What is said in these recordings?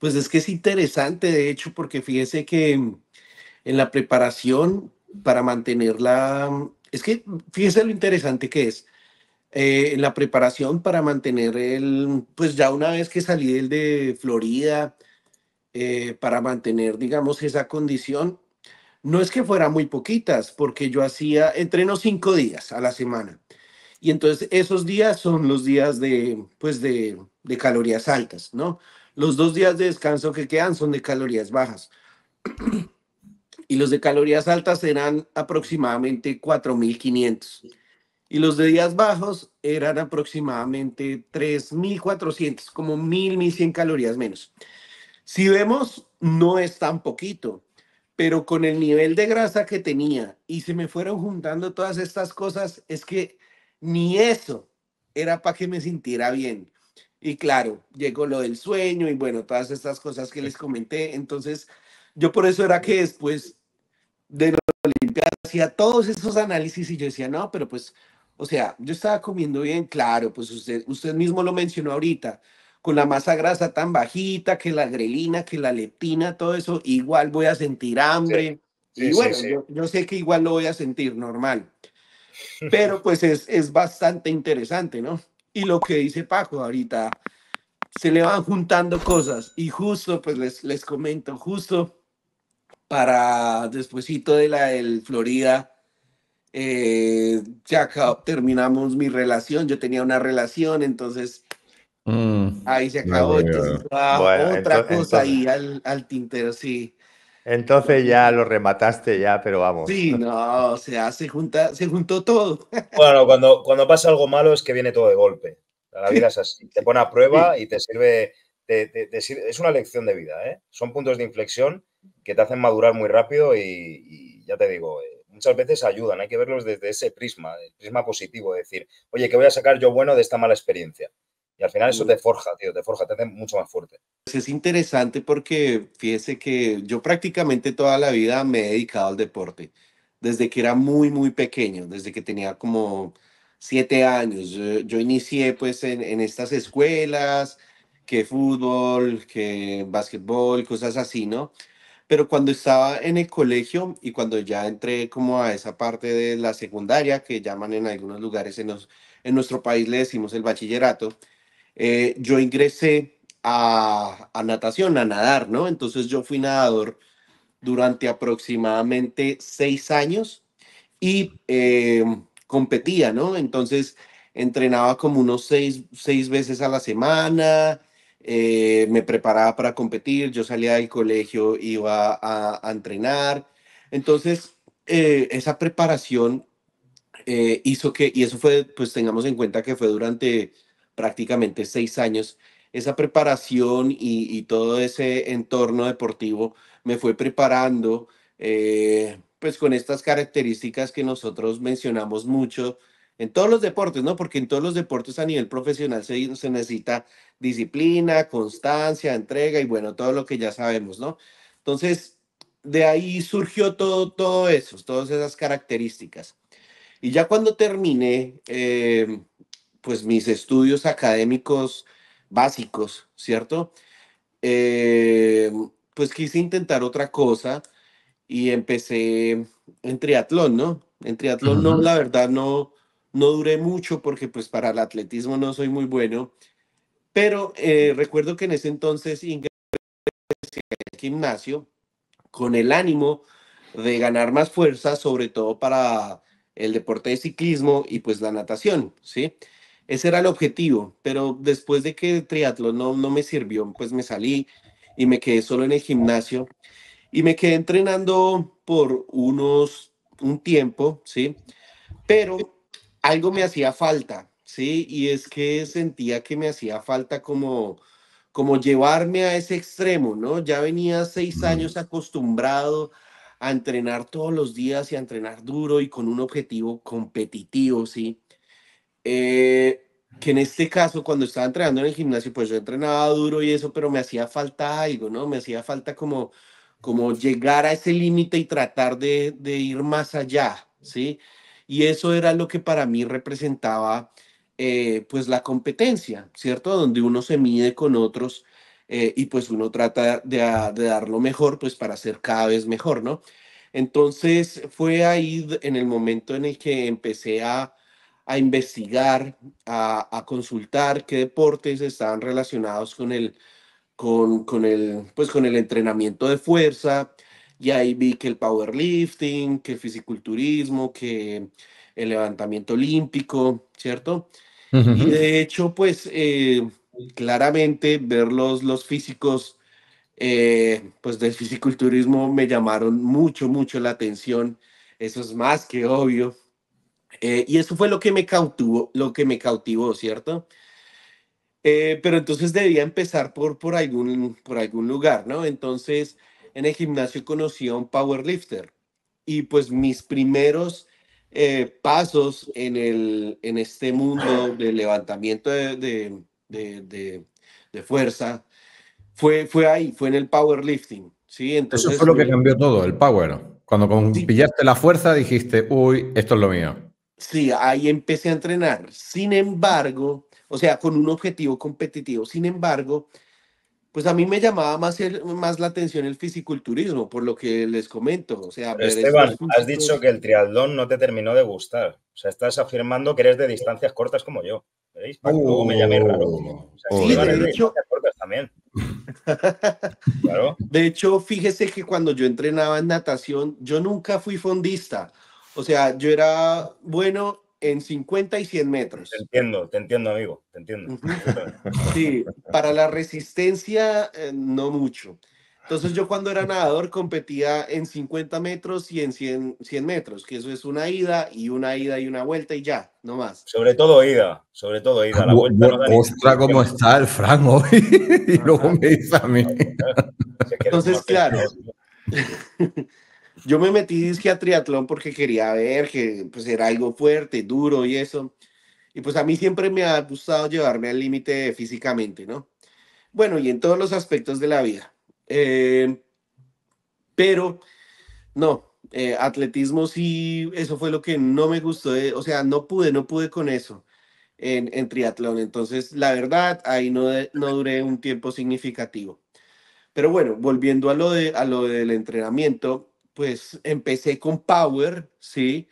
Pues es que es interesante, de hecho, porque fíjese que mm, en la preparación para mantenerla, mm, es que mm, fíjese lo interesante que es. Eh, en la preparación para mantener el, pues ya una vez que salí del de Florida, eh, para mantener, digamos, esa condición, no es que fuera muy poquitas, porque yo hacía, entreno cinco días a la semana. Y entonces esos días son los días de, pues de, de calorías altas, ¿no? Los dos días de descanso que quedan son de calorías bajas. Y los de calorías altas eran aproximadamente 4.500. Y los de días bajos eran aproximadamente 3.400, como 1.000, 1.100 calorías menos. Si vemos, no es tan poquito, pero con el nivel de grasa que tenía y se me fueron juntando todas estas cosas, es que ni eso era para que me sintiera bien. Y claro, llegó lo del sueño y bueno, todas estas cosas que les comenté. Entonces, yo por eso era que después de los Olimpiadas hacía todos esos análisis y yo decía, no, pero pues, o sea, yo estaba comiendo bien, claro, pues usted, usted mismo lo mencionó ahorita, con la masa grasa tan bajita, que la grelina, que la leptina, todo eso, igual voy a sentir hambre. bueno, yo, yo, sé que igual lo voy a sentir normal. Pero pues es, es bastante interesante, ¿no? y lo que dice Paco ahorita, se le van juntando cosas y justo, pues les, comento, justo para despuesito de la del Florida, eh, ya acabo, terminamos mi relación, yo tenía una relación, entonces mm. ahí se acabó, otra cosa ahí al, al tintero, sí. Entonces ya lo remataste ya, pero vamos. Sí, no, o sea, se, junta, juntó todo. Bueno, cuando, cuando pasa algo malo es que viene todo de golpe. La vida es así. Te pone a prueba y te sirve, es una lección de vida, ¿eh? Son puntos de inflexión que te hacen madurar muy rápido y, ya te digo, eh, muchas veces ayudan. Hay que verlos desde ese prisma, el prisma positivo, decir, oye, ¿qué voy a sacar yo bueno de esta mala experiencia? Y al final eso te forja, tío, te forja, te hace mucho más fuerte. Pues es interesante porque fíjese que yo prácticamente toda la vida me he dedicado al deporte, desde que era muy, muy pequeño, desde que tenía como siete años. Yo, inicié pues en, en, estas escuelas, que fútbol, que básquetbol, cosas así, ¿no? Pero cuando estaba en el colegio y cuando ya entré como a esa parte de la secundaria, que llaman en algunos lugares, en, los, en nuestro país le decimos el bachillerato, eh, yo ingresé a, natación, a nadar, ¿no? Entonces yo fui nadador durante aproximadamente seis años y eh, competía, ¿no? Entonces entrenaba como unos seis, veces a la semana, eh, me preparaba para competir, yo salía del colegio, iba a, entrenar. Entonces, esa preparación hizo que, y eso fue, pues tengamos en cuenta que fue durante prácticamente seis años, esa preparación y, todo ese entorno deportivo me fue preparando, eh, pues con estas características que nosotros mencionamos mucho en todos los deportes, ¿no? Porque en todos los deportes a nivel profesional se, necesita disciplina, constancia, entrega y bueno, todo lo que ya sabemos, ¿no? Entonces, de ahí surgió todo, todo eso, todas esas características. Y ya cuando terminé eh, pues mis estudios académicos básicos, ¿cierto? Eh, pues quise intentar otra cosa y empecé en triatlón, ¿no? En triatlón no, la verdad no, no duré mucho porque pues para el atletismo no soy muy bueno, pero eh, recuerdo que en ese entonces ingresé al gimnasio con el ánimo de ganar más fuerza, sobre todo para el deporte de ciclismo y pues la natación, ¿sí? sí ese era el objetivo, pero después de que el triatlón no, no me sirvió, pues me salí y me quedé solo en el gimnasio y me quedé entrenando por unos, un tiempo, ¿sí? Pero algo me hacía falta, ¿sí? Y es que sentía que me hacía falta como, como llevarme a ese extremo, ¿no? Ya venía seis años acostumbrado a entrenar todos los días y a entrenar duro y con un objetivo competitivo, ¿sí? Eh, que en este caso cuando estaba entrenando en el gimnasio, pues yo entrenaba duro y eso, pero me hacía falta algo, ¿no? Me hacía falta como, como llegar a ese límite y tratar de, ir más allá, ¿sí? Y eso era lo que para mí representaba, eh, pues, la competencia, ¿cierto? Donde uno se mide con otros eh, y pues uno trata de, de dar lo mejor, pues, para ser cada vez mejor, ¿no? Entonces fue ahí en el momento en el que empecé a a investigar, a, consultar qué deportes estaban relacionados con el, con, el, pues, con el entrenamiento de fuerza. Y ahí vi que el powerlifting, que el fisiculturismo, que el levantamiento olímpico, ¿cierto? Y de hecho, pues eh, claramente ver los, físicos, eh, pues del fisiculturismo me llamaron mucho, mucho la atención. Eso es más que obvio. Eh, y eso fue lo que me cautivó, lo que me cautivó ¿cierto? Eh, pero entonces debía empezar por, por, algún, por algún lugar, ¿no? Entonces, en el gimnasio conocí a un powerlifter y pues mis primeros eh, pasos en, el, en este mundo de levantamiento de, de, de, fuerza fue, fue ahí, fue en el powerlifting, ¿sí? Entonces, Eso fue lo que cambió todo, el power. Cuando pillaste la fuerza dijiste, uy, esto es lo mío. Sí, ahí empecé a entrenar. Sin embargo, o sea, con un objetivo competitivo. Sin embargo, pues a mí me llamaba más, más la atención el fisiculturismo, por lo que les comento. O sea, Esteban, has dicho que el triatlón no te terminó de gustar. O sea, estás afirmando que eres de distancias cortas como yo. ¿Veis? me llamé oh, raro. sí, hecho, De hecho, fíjese que cuando yo entrenaba en natación, yo nunca fui fondista. O sea, yo era bueno en 50 y 100 metros. Te entiendo, te entiendo, amigo, te entiendo. sí, para la resistencia, eh, no mucho. Entonces yo cuando era nadador competía en 50 metros y en 100, 100, metros, que eso es una ida y una ida y una vuelta y ya, no más. Sobre todo ida, sobre todo ida. La vuelta cómo está el frango! hoy. y luego me dice a mí. Entonces, claro. Yo me metí disque a triatlón porque quería ver que pues era algo fuerte, duro y eso. Y pues a mí siempre me ha gustado llevarme al límite físicamente, ¿no? Bueno, y en todos los aspectos de la vida. Eh, pero, no, eh, atletismo sí, eso fue lo que no me gustó, o sea, no pude, no pude con eso en, triatlón. Entonces, la verdad, ahí no, no duré un tiempo significativo. Pero bueno, volviendo a lo, de, a lo del entrenamiento, pues empecé con Power, ¿sí?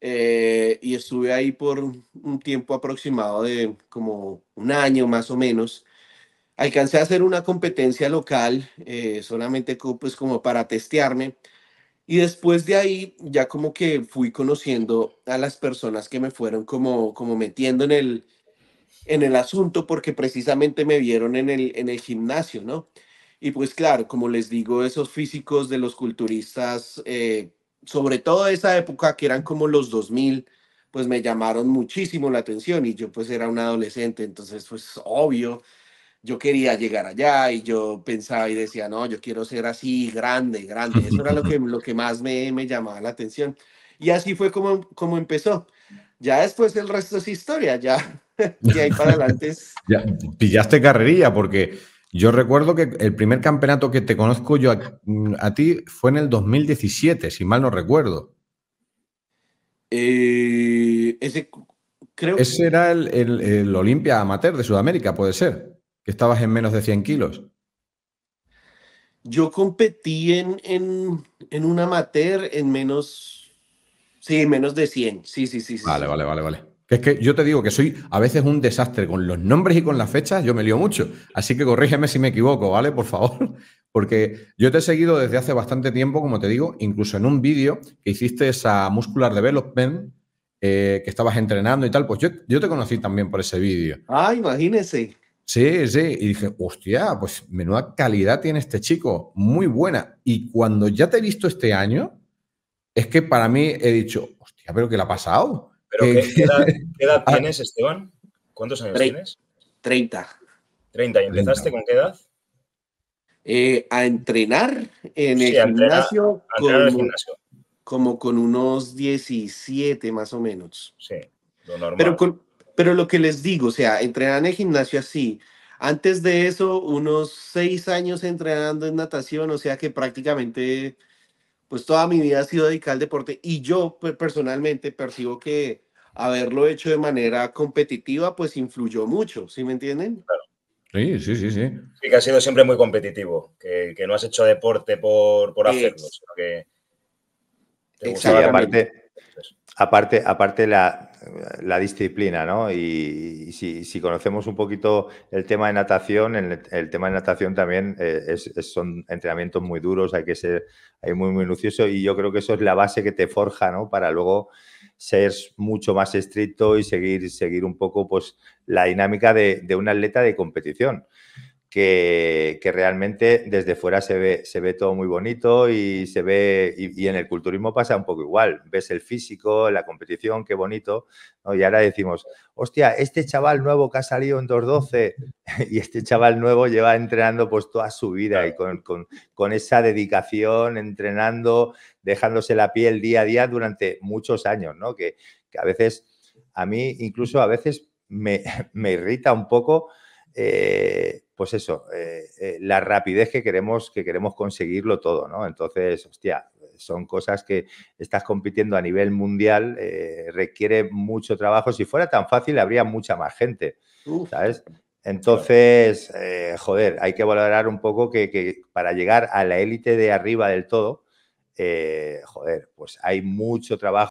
Eh, y estuve ahí por un tiempo aproximado de como un año más o menos. Alcancé a hacer una competencia local, eh, solamente pues como para testearme. Y después de ahí ya como que fui conociendo a las personas que me fueron como, como metiendo en el, en el asunto porque precisamente me vieron en el, en el gimnasio, ¿no? Y pues claro, como les digo, esos físicos de los culturistas, eh, sobre todo de esa época que eran como los 2000, pues me llamaron muchísimo la atención y yo pues era un adolescente, entonces pues obvio, yo quería llegar allá y yo pensaba y decía, no, yo quiero ser así, grande, grande. Eso era lo que, lo que más me, me llamaba la atención. Y así fue como, como empezó. Ya después el resto es historia, ya, y ahí para adelante Ya, pillaste carrerilla porque yo recuerdo que el primer campeonato que te conozco yo a, ti fue en el 2017, si mal no recuerdo. Eh, ese creo era el, el, Olimpia Amateur de Sudamérica, puede ser, que estabas en menos de 100 kilos. Yo competí en, un amateur en menos, sí, menos de 100, sí, sí, sí. Vale, vale, vale, vale. Que es que yo te digo que soy a veces un desastre con los nombres y con las fechas, yo me lío mucho. Así que corrígeme si me equivoco, ¿vale? Por favor. Porque yo te he seguido desde hace bastante tiempo, como te digo, incluso en un vídeo que hiciste esa Muscular Development, eh, que estabas entrenando y tal. Pues yo, te conocí también por ese vídeo. Ah, imagínese. Sí, sí. Y dije, hostia, pues menuda calidad tiene este chico, muy buena. Y cuando ya te he visto este año, es que para mí he dicho, hostia, pero ¿qué le ha pasado? ¿Pero eh, qué, edad, ah. tienes, Esteban? ¿Cuántos años tienes? 30. 30. ¿Y empezaste con qué edad? Eh, a entrenar en el gimnasio. como, con unos 17 más o menos. Sí, lo normal. Pero, pero lo que les digo, o sea, entrenar en el gimnasio así. Antes de eso, unos seis años entrenando en natación, o sea que prácticamente pues toda mi vida ha sido dedicada al deporte y yo personalmente percibo que haberlo hecho de manera competitiva, pues influyó mucho, ¿sí me entienden? Sí, sí, sí, sí. que has sido siempre muy competitivo, que, no has hecho deporte por, hacerlo, sino que... Sí, Aparte, aparte, aparte la, la disciplina, ¿no? Y, si, conocemos un poquito el tema de natación, el, tema de natación también eh, son entrenamientos muy duros, hay que ser hay muy minucioso y yo creo que eso es la base que te forja, ¿no? Para luego ser mucho más estricto y seguir, seguir un poco pues, la dinámica de un atleta de competición que, realmente desde fuera se ve, se ve todo muy bonito y se ve, y, en el culturismo pasa un poco igual, ves el físico, la competición, qué bonito, y ahora decimos, hostia, este chaval nuevo que ha salido en 2.12 y este chaval nuevo lleva entrenando pues toda su vida y con, con, con esa dedicación, entrenando, dejándose la piel día a día durante muchos años, ¿no? Que, que a veces, a mí incluso a veces me, me irrita un poco eh, pues eso, eh, eh, la rapidez que queremos, que queremos conseguirlo todo, ¿no? Entonces, hostia, son cosas que estás compitiendo a nivel mundial, requiere mucho trabajo. Si fuera tan fácil, habría mucha más gente, ¿sabes? Entonces, joder, hay que valorar un poco que, para llegar a la élite de arriba del todo, joder, pues hay mucho trabajo.